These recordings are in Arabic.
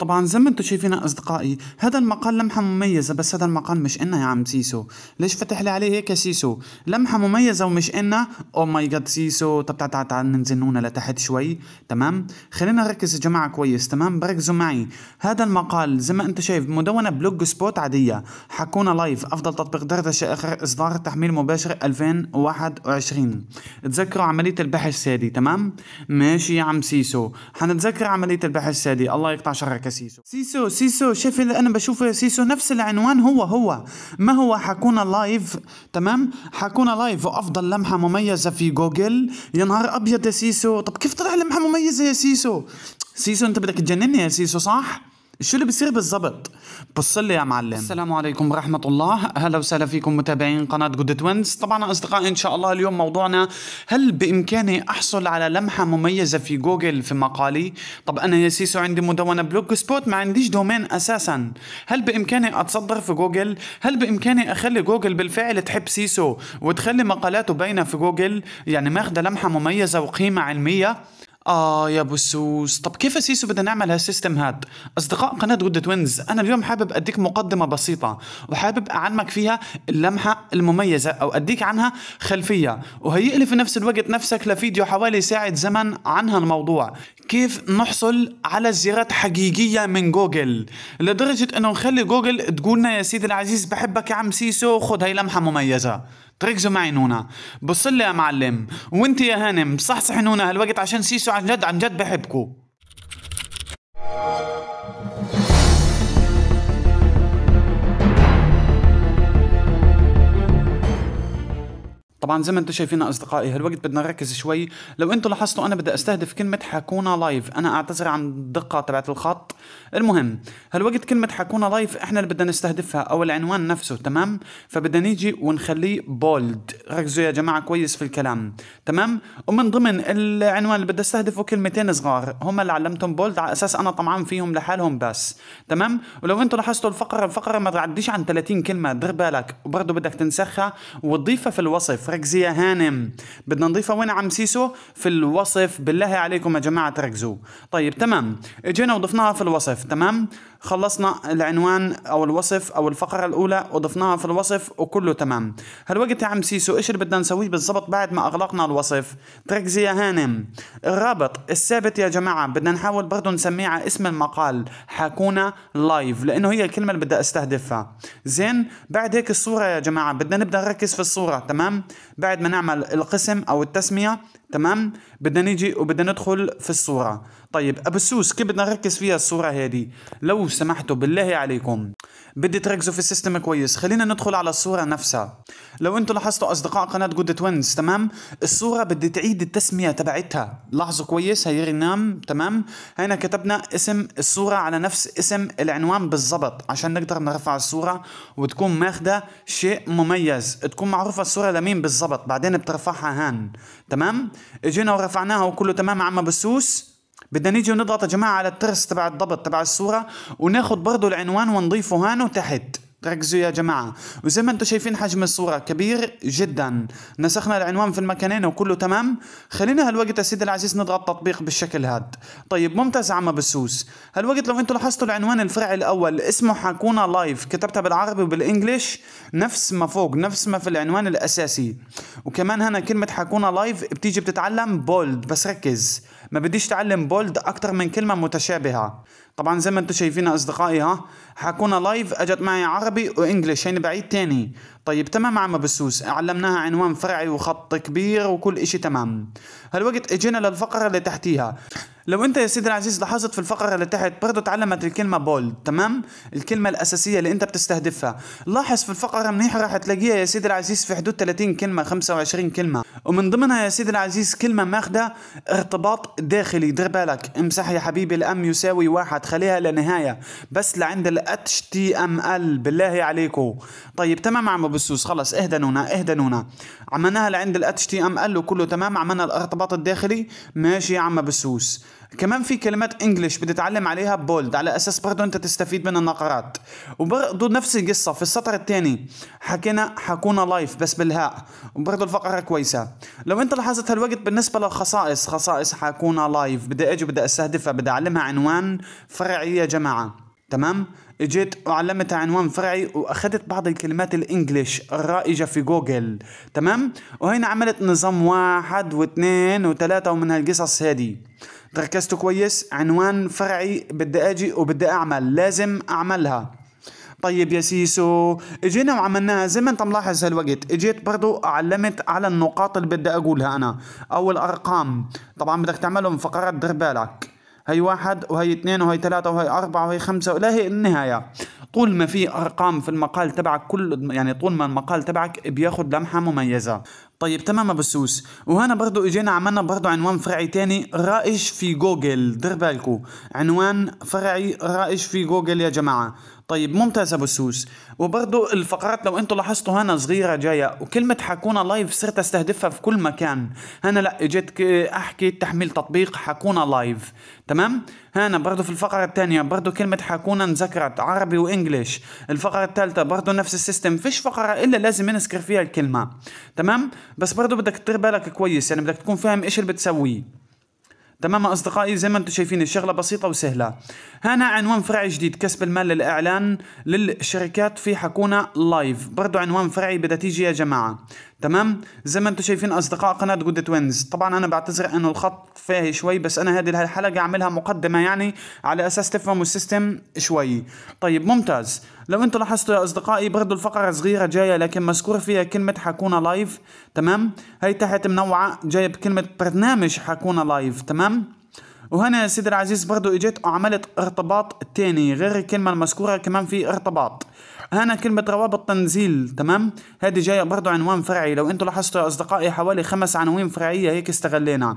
طبعا زي ما انتم شايفين اصدقائي هذا المقال لمحه مميزه بس هذا المقال مش إنا يا عم سيسو ليش فتح لي عليه هيك يا سيسو لمحه مميزه ومش إنا او ماي جاد سيسو طب تعال تعال تعال ننزل هنا لتحت شوي تمام خلينا نركز يا جماعه كويس تمام بركزوا معي هذا المقال زي ما انت شايف مدونه بلوج سبوت عاديه حكونا لايف افضل تطبيق دردشه اخر اصدار تحميل مباشر 2021 تذكروا عمليه البحث سادي تمام ماشي يا عم سيسو حنتذكر عمليه البحث سادي الله يقطع شرك كسيسو سيسو سيسو شايف اللي انا بشوفه سيسو نفس العنوان هو هو ما هو حكونا لايف تمام حكونا لايف وافضل لمحه مميزه في جوجل يا نهار ابيض يا سيسو طب كيف طلع لمحه مميزه يا سيسو سيسو انت بدك تجنني يا سيسو صح شو اللي بصير بالضبط بص لي يا معلم السلام عليكم ورحمة الله أهلا وسهلا فيكم متابعين قناة جود توينز طبعا أصدقائي إن شاء الله اليوم موضوعنا هل بإمكاني أحصل على لمحة مميزة في جوجل في مقالي طب أنا يا سيسو عندي مدونة بلوك سبوت ما عنديش دومين أساسا هل بإمكاني أتصدر في جوجل هل بإمكاني أخلي جوجل بالفعل تحب سيسو وتخلي مقالاته باينة في جوجل يعني ماخدة لمحة مميزة وقيمة علمية آه يا بسوس طب كيف سيسو بدنا نعمل هالسيستم هاد أصدقاء قناة جود توينز أنا اليوم حابب أديك مقدمة بسيطة وحابب أعلمك فيها اللمحة المميزة أو أديك عنها خلفية وهيئ لي في نفس الوقت نفسك لفيديو حوالي ساعة زمن عن هالموضوع كيف نحصل على زيارات حقيقية من جوجل لدرجة أنه نخلي جوجل تقولنا يا سيدي العزيز بحبك يا عم سيسو خد هاي لمحة مميزة طريق معي نونا بصلي يا معلم وانت يا هانم صحصحي نونا هالوقت عشان سيسو عن جد عن جد بحبكو طبعا زي ما انتم شايفين اصدقائي هالوقت بدنا نركز شوي لو انتم لاحظتوا انا بدي استهدف كلمه حكونا لايف انا اعتذر عن الدقه تبعت الخط المهم هالوقت كلمه حكونا لايف احنا اللي بدنا نستهدفها او العنوان نفسه تمام فبدنا نيجي ونخليه بولد ركزوا يا جماعه كويس في الكلام تمام ومن ضمن العنوان اللي بدي استهدفه كلمتين صغار هم اللي علمتهم بولد على اساس انا طمعان فيهم لحالهم بس تمام ولو انتم لاحظتوا الفقره الفقره ما تعديش عن 30 كلمه دير بالك وبرضه بدك تنسخها وتضيفها في الوصف تركزيها هانم بدنا نضيفها وين عم سيسو في الوصف بالله عليكم يا جماعه تركزوا طيب تمام اجينا وضفناها في الوصف تمام خلصنا العنوان او الوصف او الفقره الاولى وضفناها في الوصف وكله تمام هالوقت يا عم سيسو ايش اللي بدنا نسويه بالضبط بعد ما اغلقنا الوصف تركزي يا هانم الرابط الثابت يا جماعه بدنا نحاول برضه نسميه على اسم المقال حكونا لايف لانه هي الكلمه اللي بدي استهدفها زين بعد هيك الصوره يا جماعه بدنا نبدا نركز في الصوره تمام بعد ما نعمل القسم او التسمية تمام بدنا نيجي وبدنا ندخل في الصورة طيب أبو السوس كيف بدنا نركز فيها الصورة هذه لو سمحتوا بالله عليكم بدي تركزوا في السيستم كويس خلينا ندخل على الصورة نفسها لو انتم لاحظتوا أصدقاء قناة جود توينز تمام الصورة بدي تعيد التسمية تبعتها لاحظوا كويس هي رنام تمام هنا كتبنا اسم الصورة على نفس اسم العنوان بالضبط عشان نقدر نرفع الصورة وتكون ماخدة شيء مميز تكون معروفة الصورة لمين بالضبط بعدين بترفعها هان تمام اجينا ورفعناها وكله تمام عم بسوس بدنا نيجي ونضغط يا جماعه على الترس تبع الضبط تبع الصوره وناخذ برضه العنوان ونضيفه هانو تحت ركزوا يا جماعة وزي ما انتم شايفين حجم الصورة كبير جدا نسخنا العنوان في المكانين وكله تمام خلينا هالوقت يا سيدي العزيز نضغط تطبيق بالشكل هاد طيب ممتاز عم بسوس هالوقت لو انتم لاحظتوا العنوان الفرعي الاول اسمه حكونا لايف كتبتها بالعربي وبالانجليش نفس ما فوق نفس ما في العنوان الاساسي وكمان هنا كلمة حكونا لايف بتيجي بتتعلم بولد بس ركز ما بديش تعلم بولد اكتر من كلمة متشابهة طبعا زي ما انتم شايفين اصدقائي ها حكونا لايف اجت معي عربي وانجلش هيني بعيد تاني طيب تمام عم بسوس علمناها عنوان فرعي وخط كبير وكل اشي تمام هالوقت اجينا للفقرة اللي تحتيها لو انت يا سيدي العزيز لاحظت في الفقره اللي تحت برضه تعلمت الكلمه بولد تمام الكلمه الاساسيه اللي انت بتستهدفها لاحظ في الفقره منيح راح تلاقيها يا سيدي العزيز في حدود 30 كلمه 25 كلمه ومن ضمنها يا سيدي العزيز كلمه ماخده ارتباط داخلي دير بالك امسح يا حبيبي الام يساوي واحد خليها لنهايه بس لعند ال HTML بالله عليكم طيب تمام عم بسوس خلص اهدى نونا اهدى نونا عملناها لعند ال HTML وكله تمام عملنا الارتباط الداخلي ماشي يا عم بسوس كمان في كلمات انجلش بدي اتعلم عليها بولد على اساس برضه انت تستفيد من النقرات وبرضه نفس القصه في السطر الثاني حكينا حكونا لايف بس بالهاء وبرضه الفقره كويسه لو انت لاحظت هالوقت بالنسبه للخصائص خصائص حكونا لايف بدي اجي بدي استهدفها بدي اعلمها عنوان فرعي يا جماعه تمام اجيت وعلمتها عنوان فرعي واخذت بعض الكلمات الانجليش الرائجه في جوجل تمام وهنا عملت نظام واحد واثنين وثلاثه ومن هالقصص هذه ركزتوا كويس عنوان فرعي بدي اجي وبدي اعمل لازم اعملها طيب يا سيسو اجينا وعملناها زي ما انت ملاحظ هالوقت اجيت برضو علمت على النقاط اللي بدي اقولها انا او الارقام طبعا بدك تعملهم فقرات دير بالك هي واحد وهي اثنين وهي ثلاثة وهي أربعة وهي خمسة هي النهاية طول ما في ارقام في المقال تبعك كل يعني طول ما المقال تبعك بياخد لمحه مميزه طيب تمام ابو السوس وهنا برضو اجينا عملنا برضو عنوان فرعي تاني رائج في جوجل دير بالكو عنوان فرعي رائج في جوجل يا جماعه طيب ممتاز ابو سوس وبرضو الفقرات لو انتم لاحظتوا هنا صغيره جايه وكلمه حكونا لايف صرت استهدفها في كل مكان هنا لا اجيت احكي تحميل تطبيق حكونا لايف تمام هنا برضو في الفقره الثانيه برضو كلمه حكونا انذكرت عربي وانجليش الفقره الثالثه برضو نفس السيستم فيش فقره الا لازم نذكر فيها الكلمه تمام بس برضو بدك تدير بالك كويس يعني بدك تكون فاهم ايش اللي بتسويه تمام اصدقائي زي ما انتم شايفين الشغله بسيطه وسهله هنا عنوان فرع جديد كسب المال للاعلان للشركات في حكونا لايف برضو عنوان فرعي بدها تيجي يا جماعه تمام زي ما انتم شايفين اصدقاء قناه جود توينز طبعا انا بعتذر انه الخط فاهي شوي بس انا هذه الحلقه اعملها مقدمه يعني على اساس تفهموا السيستم شوي طيب ممتاز لو انتم لاحظتوا يا اصدقائي برضو الفقره صغيره جايه لكن مذكور فيها كلمه حكونا لايف تمام هي تحت منوعه جايه بكلمه برنامج حكونا لايف تمام وهنا يا سيدي العزيز برضو اجت وعملت ارتباط تاني غير الكلمة المذكورة كمان في ارتباط هنا كلمة روابط تنزيل تمام هذه جاية برضو عنوان فرعي لو انتوا لاحظتوا يا اصدقائي حوالي خمس عناوين فرعية هيك استغلينا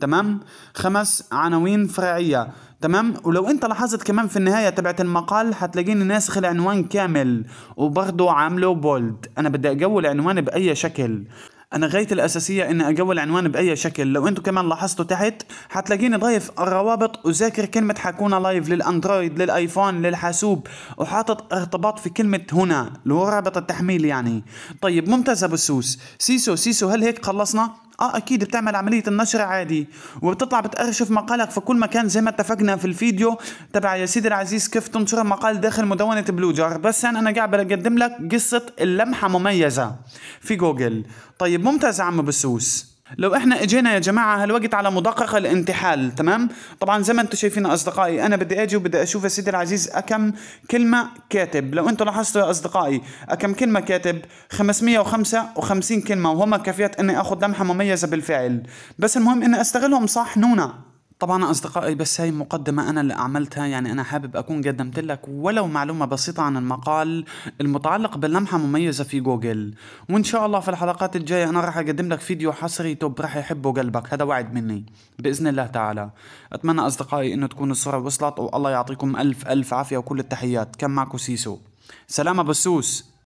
تمام خمس عناوين فرعية تمام ولو انت لاحظت كمان في النهاية تبعت المقال هتلاقيني ناسخ العنوان كامل وبرضو عامله بولد انا بدي اقوي العنوان باي شكل انا غايتي الاساسيه اني اقوي العنوان باي شكل لو انتم كمان لاحظتوا تحت حتلاقيني ضايف الروابط وذاكر كلمه حكونا لايف للاندرويد للايفون للحاسوب وحاطط ارتباط في كلمه هنا اللي هو رابط التحميل يعني طيب ممتاز ابو السوس سيسو سيسو هل هيك خلصنا اه اكيد بتعمل عمليه النشر عادي وبتطلع بتارشف مقالك في كل مكان زي ما اتفقنا في الفيديو تبع يا سيدي العزيز كيف تنشر مقال داخل مدونه بلوجر بس يعني انا قاعد بقدم لك قصه اللمحه مميزه في جوجل طيب ممتاز يا عم بسوس لو احنا اجينا يا جماعه هالوقت على مدققه الانتحال تمام طبعا زي ما انتم شايفين اصدقائي انا بدي اجي وبدي اشوف يا سيدي العزيز اكم كلمه كاتب لو انتم لاحظتوا يا اصدقائي اكم كلمه كاتب 555 كلمه وهم كافيات اني اخذ لمحه مميزه بالفعل بس المهم اني استغلهم صح نونا طبعا أصدقائي بس هاي مقدمة أنا اللي عملتها يعني أنا حابب أكون قدمت لك ولو معلومة بسيطة عن المقال المتعلق بلمحة مميزة في جوجل وإن شاء الله في الحلقات الجاية أنا راح أقدم لك فيديو حصري توب راح يحبه قلبك هذا وعد مني بإذن الله تعالى أتمنى أصدقائي إنه تكون الصورة وصلت والله يعطيكم ألف ألف عافية وكل التحيات كان معكم سيسو سلام أبو السوس